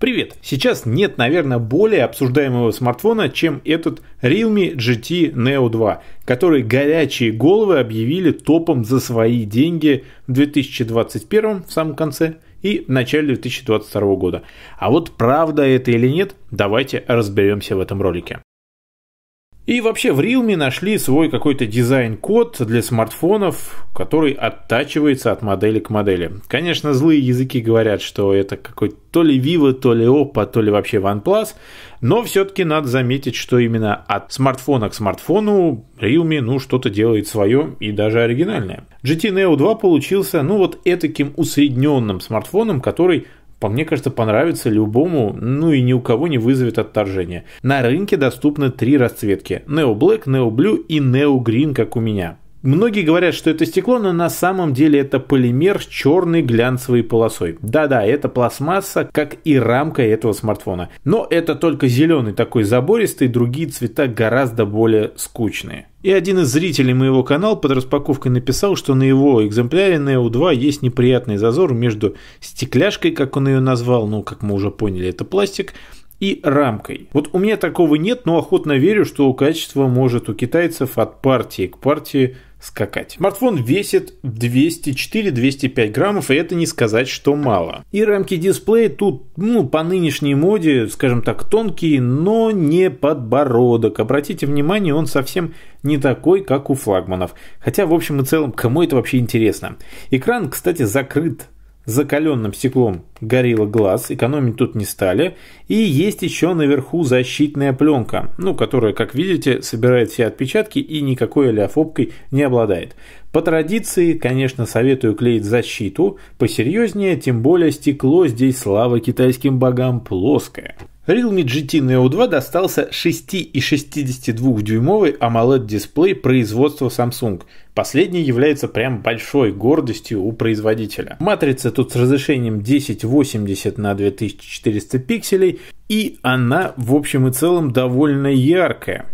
Привет! Сейчас нет, наверное, более обсуждаемого смартфона, чем этот Realme GT Neo 2, который горячие головы объявили топом за свои деньги в 2021 в самом конце и в начале 2022 года. А вот правда это или нет, давайте разберемся в этом ролике. И вообще в Realme нашли свой какой-то дизайн-код для смартфонов, который оттачивается от модели к модели. Конечно, злые языки говорят, что это какой-то то ли Vivo, то ли Oppo, то ли вообще OnePlus, но все-таки надо заметить, что именно от смартфона к смартфону Realme, ну, что-то делает свое и даже оригинальное. GT Neo 2 получился, ну, вот этаким усредненным смартфоном, который по мне кажется, понравится любому, ну и ни у кого не вызовет отторжения. На рынке доступны три расцветки – Neo Black, Neo Blue и Neo Green, как у меня. Многие говорят, что это стекло, но на самом деле это полимер с черной глянцевой полосой. Да-да, это пластмасса, как и рамка этого смартфона. Но это только зеленый такой забористый, другие цвета гораздо более скучные. И один из зрителей моего канала под распаковкой написал, что на его экземпляре Neo 2 есть неприятный зазор между стекляшкой, как он ее назвал, ну, как мы уже поняли, это пластик, и рамкой. Вот у меня такого нет, но охотно верю, что у качество может у китайцев от партии к партии – скакать. Смартфон весит 204-205 граммов, и это не сказать, что мало. И рамки дисплея тут, ну, по нынешней моде, скажем так, тонкие, но не подбородок. Обратите внимание, он совсем не такой, как у флагманов. Хотя, в общем и целом, кому это вообще интересно? Экран, кстати, закрыт закаленным стеклом горело глаз, экономить тут не стали. И есть еще наверху защитная пленка, ну, которая, как видите, собирает все отпечатки и никакой олеофобкой не обладает. По традиции, конечно, советую клеить защиту, посерьезнее, тем более стекло здесь, слава китайским богам, плоское. Realme GT Neo 2 достался 6,62-дюймовый AMOLED-дисплей производства Samsung. Последний является прям большой гордостью у производителя. Матрица тут с разрешением 1080 на 2400 пикселей, и она в общем и целом довольно яркая.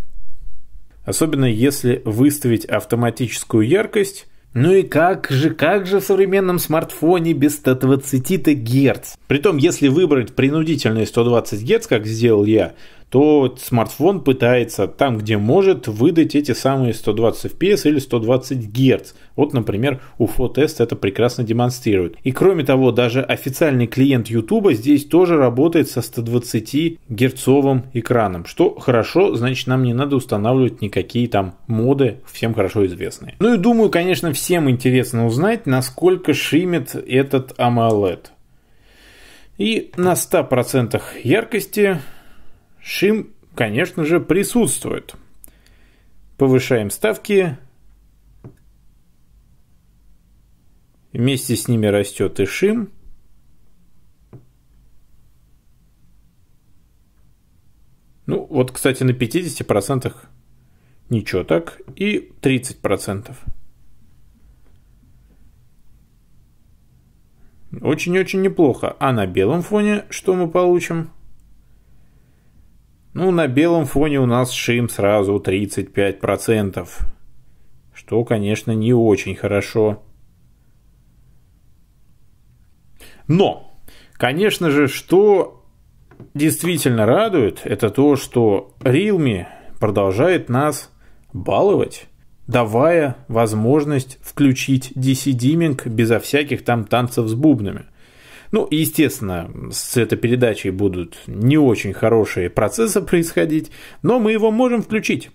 Особенно если выставить автоматическую яркость, ну и как же, как же в современном смартфоне без 120 Гц? Притом, если выбрать принудительные 120 Гц, как сделал я, то смартфон пытается там, где может, выдать эти самые 120 FPS или 120 Гц. Вот, например, UFO тест это прекрасно демонстрирует. И кроме того, даже официальный клиент YouTube здесь тоже работает со 120 герцовым экраном. Что хорошо, значит нам не надо устанавливать никакие там моды, всем хорошо известные. Ну и думаю, конечно, всем интересно узнать, насколько шимит этот AMOLED. И на 100% яркости Шим, конечно же, присутствует. Повышаем ставки. Вместе с ними растет и шим. Ну, вот, кстати, на 50% ничего так. И 30%. Очень-очень неплохо. А на белом фоне что мы получим? Ну, на белом фоне у нас шим сразу 35%, что, конечно, не очень хорошо. Но, конечно же, что действительно радует, это то, что Realme продолжает нас баловать, давая возможность включить DC-диминг безо всяких там танцев с бубнами – ну, и, естественно, с этой передачей будут не очень хорошие процессы происходить, но мы его можем включить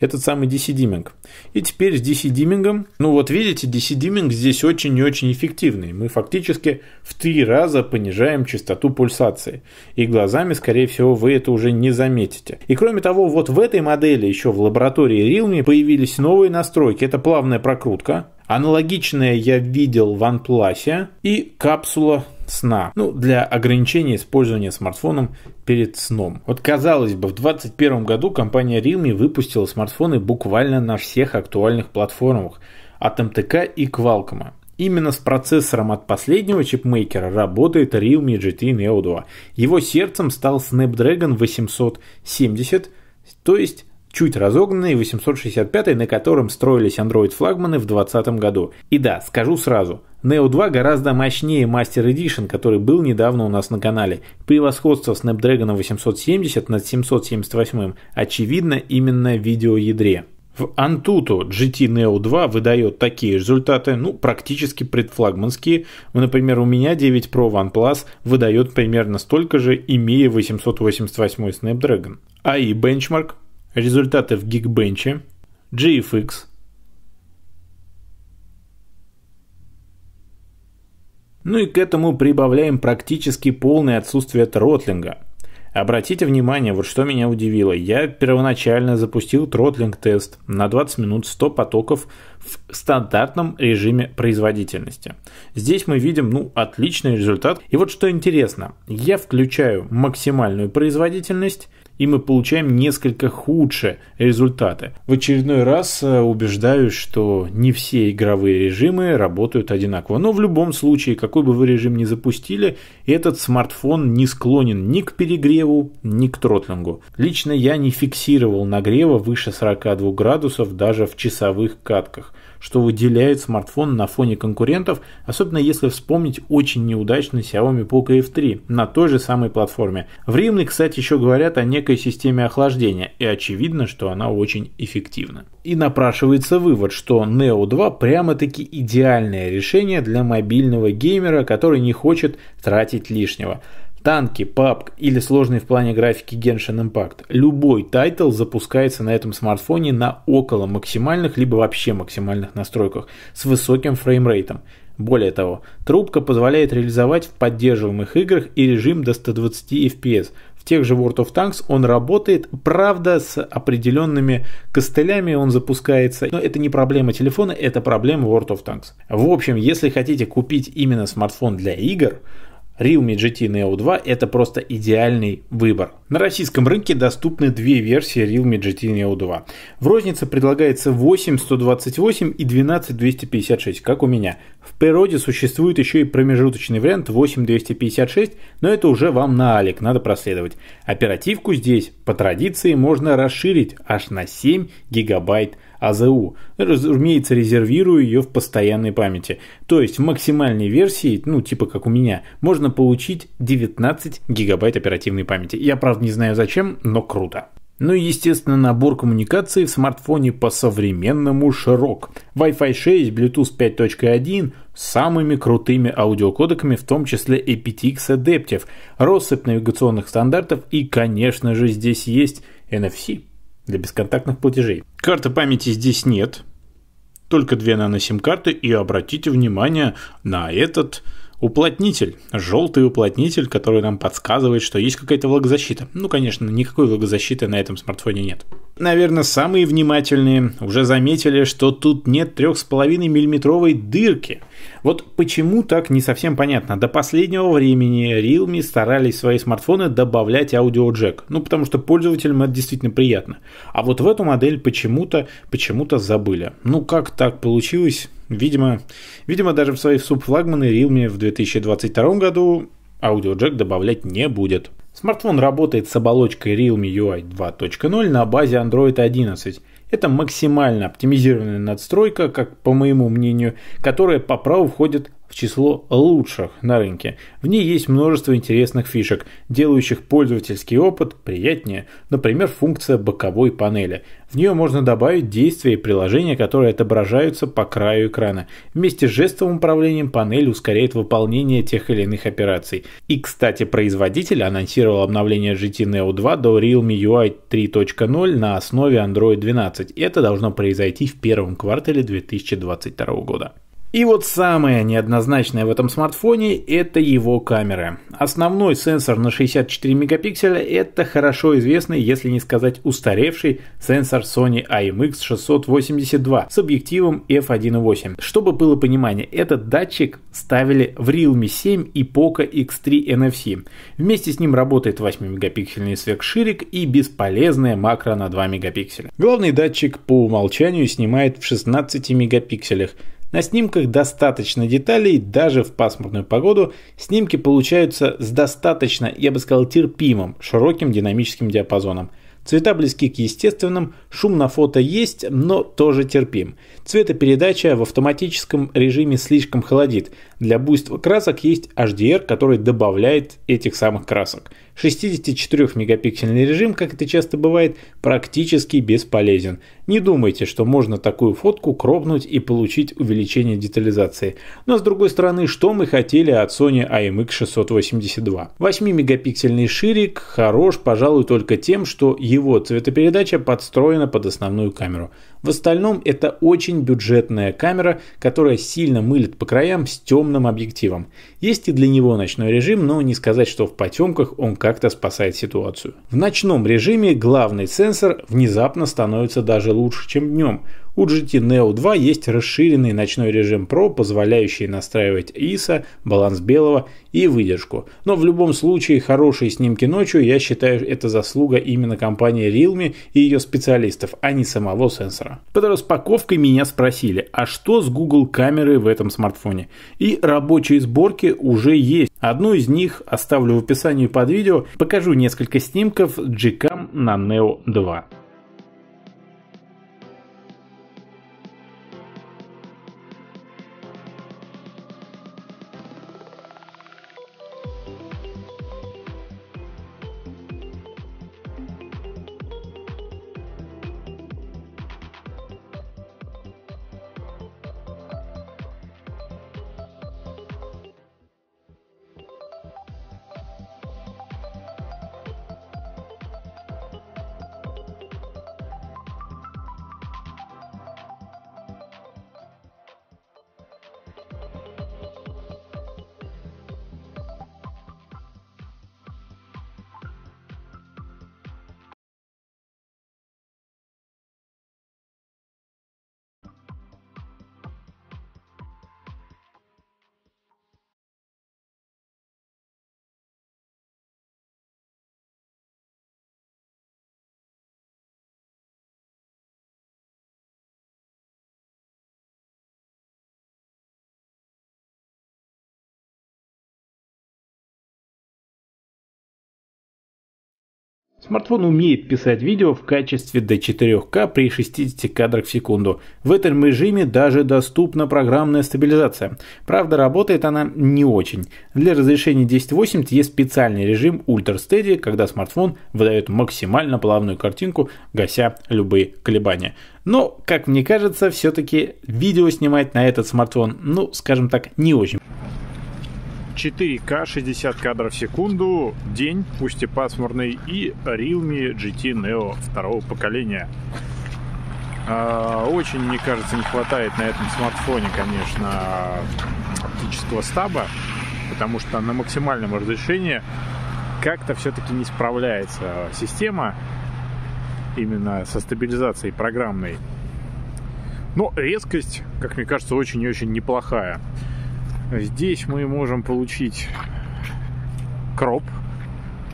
этот самый DC-диминг. И теперь с DC-димингом, ну вот видите, DC-диминг здесь очень и очень эффективный. Мы фактически в три раза понижаем частоту пульсации. И глазами, скорее всего, вы это уже не заметите. И кроме того, вот в этой модели еще в лаборатории Realme появились новые настройки. Это плавная прокрутка. аналогичная я видел в OnePlus и капсула сна. Ну, для ограничения использования смартфоном перед сном. Вот казалось бы, в 2021 году компания Realme выпустила смартфоны буквально на всех актуальных платформах от МТК и Qualcomm. Именно с процессором от последнего чипмейкера работает Realme GT Neo 2. Его сердцем стал Snapdragon 870, то есть чуть разогнанный 865, на котором строились Android-флагманы в 2020 году. И да, скажу сразу, Neo 2 гораздо мощнее Master Edition, который был недавно у нас на канале. Превосходство Snapdragon 870 над 778 очевидно именно в видеоядре. В Antutu GT Neo 2 выдает такие результаты, ну, практически предфлагманские. Например, у меня 9 Pro OnePlus выдает примерно столько же, имея 888 Snapdragon. А AI бенчмарк, результаты в Geekbench, GFX, Ну и к этому прибавляем практически полное отсутствие тротлинга. Обратите внимание, вот что меня удивило. Я первоначально запустил тротлинг-тест на 20 минут 100 потоков в стандартном режиме производительности. Здесь мы видим ну, отличный результат. И вот что интересно, я включаю максимальную производительность и мы получаем несколько худшие результаты. В очередной раз э, убеждаюсь, что не все игровые режимы работают одинаково. Но в любом случае, какой бы вы режим ни запустили, этот смартфон не склонен ни к перегреву, ни к тротлингу. Лично я не фиксировал нагрева выше 42 градусов даже в часовых катках – что выделяет смартфон на фоне конкурентов, особенно если вспомнить очень неудачный Xiaomi Poco F3 на той же самой платформе. В Римле, кстати, еще говорят о некой системе охлаждения, и очевидно, что она очень эффективна. И напрашивается вывод, что Neo 2 прямо-таки идеальное решение для мобильного геймера, который не хочет тратить лишнего танки, PUBG или сложный в плане графики Genshin Impact. Любой тайтл запускается на этом смартфоне на около максимальных, либо вообще максимальных настройках с высоким фреймрейтом. Более того, трубка позволяет реализовать в поддерживаемых играх и режим до 120 FPS. В тех же World of Tanks он работает, правда, с определенными костылями он запускается. Но это не проблема телефона, это проблема World of Tanks. В общем, если хотите купить именно смартфон для игр, Realme GT Neo 2 это просто идеальный выбор. На российском рынке доступны две версии Realme GT Neo 2. В рознице предлагается 8 128 и 12 256, как у меня. В природе существует еще и промежуточный вариант 8 256, но это уже вам на Алик надо проследовать. Оперативку здесь по традиции можно расширить аж на 7 гигабайт АЗУ. Разумеется, резервирую ее в постоянной памяти. То есть в максимальной версии, ну типа как у меня, можно получить 19 гигабайт оперативной памяти. Я правда не знаю зачем, но круто. Ну и, естественно, набор коммуникаций в смартфоне по-современному широк. Wi-Fi 6, Bluetooth 5.1 с самыми крутыми аудиокодеками, в том числе APTX Adaptive, россыпь навигационных стандартов и, конечно же, здесь есть NFC для бесконтактных платежей. Карты памяти здесь нет, только две нано-сим-карты, и обратите внимание на этот уплотнитель, желтый уплотнитель, который нам подсказывает, что есть какая-то влагозащита. Ну, конечно, никакой влагозащиты на этом смартфоне нет. Наверное, самые внимательные уже заметили, что тут нет 3,5 миллиметровой дырки – вот почему так не совсем понятно. До последнего времени Realme старались свои смартфоны добавлять аудиоджек. Ну, потому что пользователям это действительно приятно. А вот в эту модель почему-то почему то забыли. Ну, как так получилось? Видимо, видимо даже в свои субфлагманы Realme в 2022 году аудиоджек добавлять не будет. Смартфон работает с оболочкой Realme UI 2.0 на базе Android 11. Это максимально оптимизированная надстройка, как по моему мнению, которая по праву входит в число лучших на рынке. В ней есть множество интересных фишек, делающих пользовательский опыт приятнее, например, функция боковой панели. В нее можно добавить действия и приложения, которые отображаются по краю экрана. Вместе с жестовым управлением панель ускоряет выполнение тех или иных операций. И, кстати, производитель анонсировал обновление GT Neo 2 до Realme UI 3.0 на основе Android 12. Это должно произойти в первом квартале 2022 года. И вот самое неоднозначное в этом смартфоне – это его камера. Основной сенсор на 64 мегапикселя – это хорошо известный, если не сказать устаревший, сенсор Sony IMX682 с объективом f1.8. Чтобы было понимание, этот датчик ставили в Realme 7 и Poco X3 NFC. Вместе с ним работает 8-мегапиксельный сверхширик и бесполезная макро на 2 мегапикселя. Главный датчик по умолчанию снимает в 16 мегапикселях – на снимках достаточно деталей, даже в пасмурную погоду снимки получаются с достаточно, я бы сказал, терпимым, широким динамическим диапазоном. Цвета близки к естественным, шум на фото есть, но тоже терпим. Цветопередача в автоматическом режиме слишком холодит. Для буйства красок есть HDR, который добавляет этих самых красок – 64-мегапиксельный режим, как это часто бывает, практически бесполезен. Не думайте, что можно такую фотку кропнуть и получить увеличение детализации. Но с другой стороны, что мы хотели от Sony IMX682? 8-мегапиксельный ширик хорош, пожалуй, только тем, что его цветопередача подстроена под основную камеру. В остальном это очень бюджетная камера, которая сильно мылит по краям с темным объективом. Есть и для него ночной режим, но не сказать, что в потемках он как-то спасает ситуацию. В ночном режиме главный сенсор внезапно становится даже лучше, чем днем – у GT Neo 2 есть расширенный ночной режим Pro, позволяющий настраивать ISO, баланс белого и выдержку. Но в любом случае хорошие снимки ночью, я считаю, это заслуга именно компании Realme и ее специалистов, а не самого сенсора. Под распаковкой меня спросили, а что с Google камерой в этом смартфоне? И рабочие сборки уже есть. Одну из них оставлю в описании под видео, покажу несколько снимков GCam на Neo 2. Смартфон умеет писать видео в качестве до 4К при 60 кадрах в секунду. В этом режиме даже доступна программная стабилизация. Правда, работает она не очень. Для разрешения 1080 есть специальный режим Ultra Steady, когда смартфон выдает максимально плавную картинку, гася любые колебания. Но, как мне кажется, все-таки видео снимать на этот смартфон, ну, скажем так, не очень. 4К 60 кадров в секунду, день, пусть и пасмурный, и Realme GT Neo второго поколения. А, очень, мне кажется, не хватает на этом смартфоне, конечно, оптического стаба, потому что на максимальном разрешении как-то все-таки не справляется система именно со стабилизацией программной. Но резкость, как мне кажется, очень и очень неплохая. Здесь мы можем получить кроп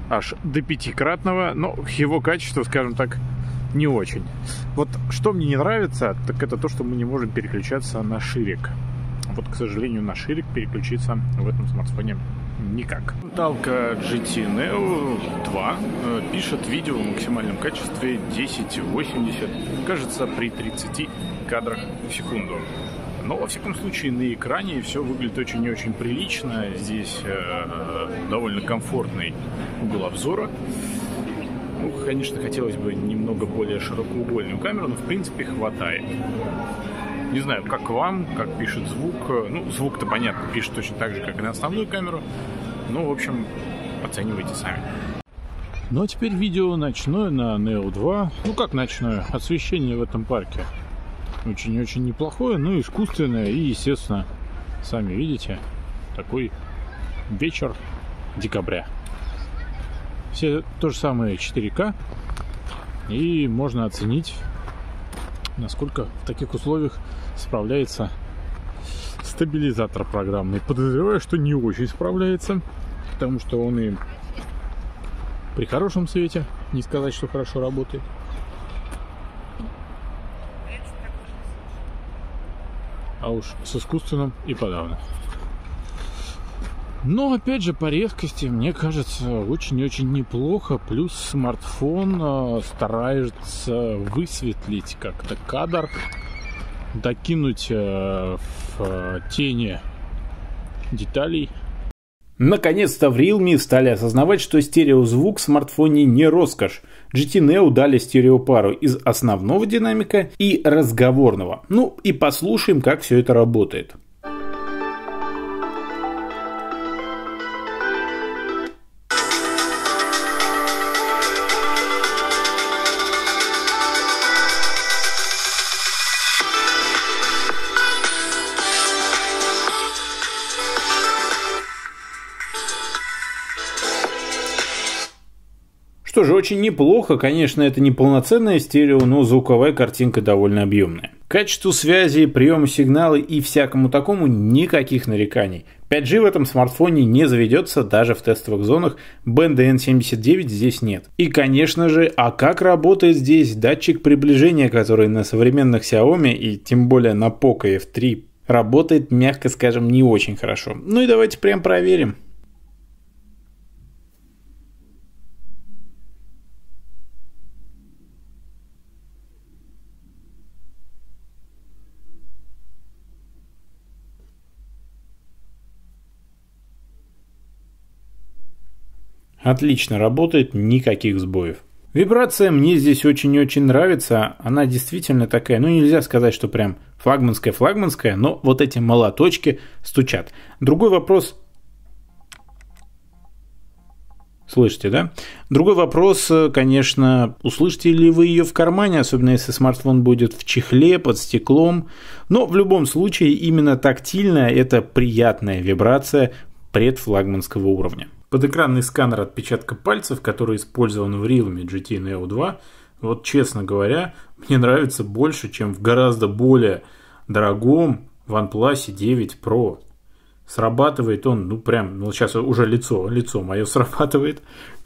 аж до пятикратного, но его качество, скажем так, не очень. Вот что мне не нравится, так это то, что мы не можем переключаться на ширик. Вот, к сожалению, на ширик переключиться в этом смартфоне никак. Талка GT Neo 2 э, пишет видео в максимальном качестве 1080, кажется, при 30 кадрах в секунду. Но, во всяком случае, на экране все выглядит очень и очень прилично. Здесь э, довольно комфортный угол обзора. Ну, конечно, хотелось бы немного более широкоугольную камеру, но, в принципе, хватает. Не знаю, как вам, как пишет звук. Ну, звук-то, понятно, пишет точно так же, как и на основную камеру. Ну, в общем, оценивайте сами. Ну а теперь видео ночное на Neo 2. Ну как ночное? Освещение в этом парке очень-очень неплохое, но ну, искусственное и, естественно, сами видите, такой вечер декабря. Все то же самое 4К. И можно оценить, насколько в таких условиях справляется стабилизатор программный. Подозреваю, что не очень справляется, потому что он и при хорошем свете, не сказать, что хорошо работает. а уж с искусственным и подавно. Но опять же по резкости, мне кажется, очень-очень и неплохо. Плюс смартфон э, старается высветлить как-то кадр, докинуть э, в э, тени деталей Наконец-то в Realme стали осознавать, что стереозвук в смартфоне не роскошь. GT Neo дали стереопару из основного динамика и разговорного. Ну и послушаем, как все это работает. Очень неплохо, конечно, это не полноценное стерео, но звуковая картинка довольно объемная. Качеству связи, приему сигнала и всякому такому никаких нареканий. 5G в этом смартфоне не заведется даже в тестовых зонах, бенда N79 здесь нет. И конечно же, а как работает здесь датчик приближения, который на современных Xiaomi и тем более на Poco F3 работает, мягко скажем, не очень хорошо. Ну и давайте прям проверим. Отлично работает, никаких сбоев. Вибрация мне здесь очень-очень нравится. Она действительно такая, ну нельзя сказать, что прям флагманская-флагманская, но вот эти молоточки стучат. Другой вопрос... Слышите, да? Другой вопрос, конечно, услышите ли вы ее в кармане, особенно если смартфон будет в чехле, под стеклом. Но в любом случае именно тактильная это приятная вибрация предфлагманского уровня. Подэкранный сканер отпечатка пальцев, который использован в Realme GT Neo 2, вот честно говоря, мне нравится больше, чем в гораздо более дорогом OnePlus 9 Pro срабатывает он, ну прям, ну сейчас уже лицо, лицо мое срабатывает.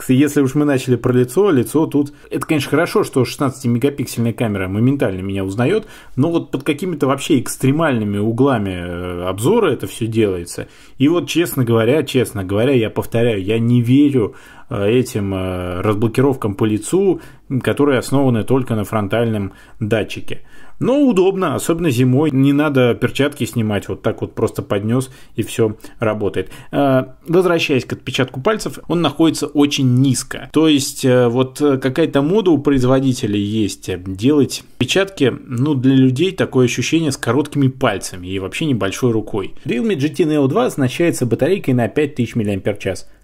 Если уж мы начали про лицо, лицо тут... Это, конечно, хорошо, что 16-мегапиксельная камера моментально меня узнает, но вот под какими-то вообще экстремальными углами э, обзора это все делается. И вот, честно говоря, честно говоря, я повторяю, я не верю э, этим э, разблокировкам по лицу, которые основаны только на фронтальном датчике. Но удобно, особенно зимой. Не надо перчатки снимать, вот так вот просто поднес и все работает. Э, возвращаясь к отпечатку пальцев, он находится очень низко. То есть э, вот какая-то мода у производителей есть э, делать отпечатки, ну для людей такое ощущение с короткими пальцами и вообще небольшой рукой. Realme GT Neo 2 оснащается батарейкой на 5000 мАч.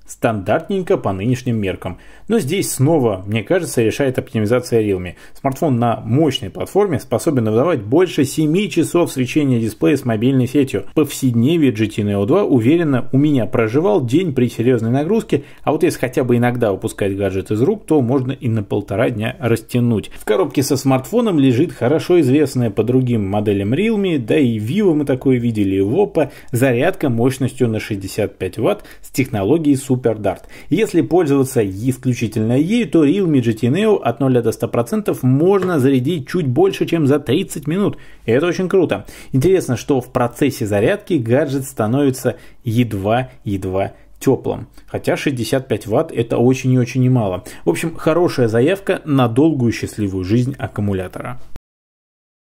Стандартненько по нынешним меркам. Но здесь снова, мне кажется, решает оптимизация Realme. Смартфон на мощной платформе способен выдавать больше 7 часов свечения дисплея с мобильной сетью. Повседневе GT Neo 2 уверенно у меня проживал день при серьезной нагрузке, а вот если хотя бы иногда выпускать гаджет из рук, то можно и на полтора дня растянуть. В коробке со смартфоном лежит хорошо известная по другим моделям Realme, да и Vivo мы такое видели, и Oppo, зарядка мощностью на 65 Вт с технологией Super Dart. Если пользоваться исключительно ею, то Realme GT Neo от 0 до 100% можно зарядить чуть больше, чем за 30 минут. И это очень круто. Интересно, что в процессе зарядки гаджет становится едва-едва теплым. Хотя 65 ватт это очень и очень немало. В общем, хорошая заявка на долгую счастливую жизнь аккумулятора.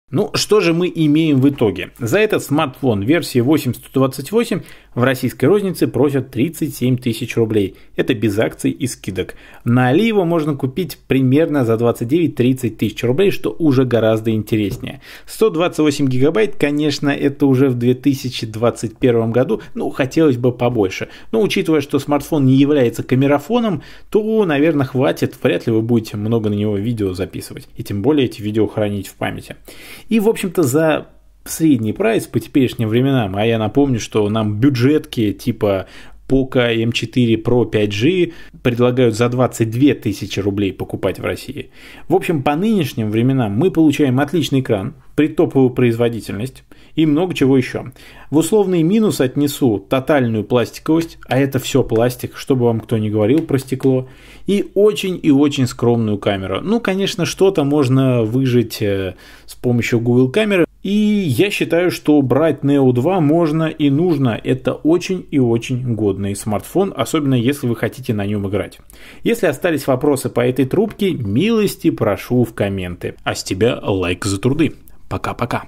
Ну, что же мы имеем в итоге? За этот смартфон версии 828 в российской рознице просят 37 тысяч рублей. Это без акций и скидок. На Али его можно купить примерно за 29-30 тысяч рублей, что уже гораздо интереснее. 128 гигабайт, конечно, это уже в 2021 году, ну, хотелось бы побольше. Но учитывая, что смартфон не является камерафоном, то, наверное, хватит. Вряд ли вы будете много на него видео записывать. И тем более эти видео хранить в памяти. И, в общем-то, за средний прайс по теперешним временам, а я напомню, что нам бюджетки типа Poco M4 Pro 5G предлагают за 22 тысячи рублей покупать в России. В общем, по нынешним временам мы получаем отличный экран, притоповую производительность и много чего еще. В условный минус отнесу тотальную пластиковость, а это все пластик, чтобы вам кто не говорил про стекло, и очень и очень скромную камеру. Ну, конечно, что-то можно выжить э, с помощью Google камеры, и я считаю, что брать Neo 2 можно и нужно. Это очень и очень годный смартфон, особенно если вы хотите на нем играть. Если остались вопросы по этой трубке, милости прошу в комменты. А с тебя лайк за труды. Пока-пока.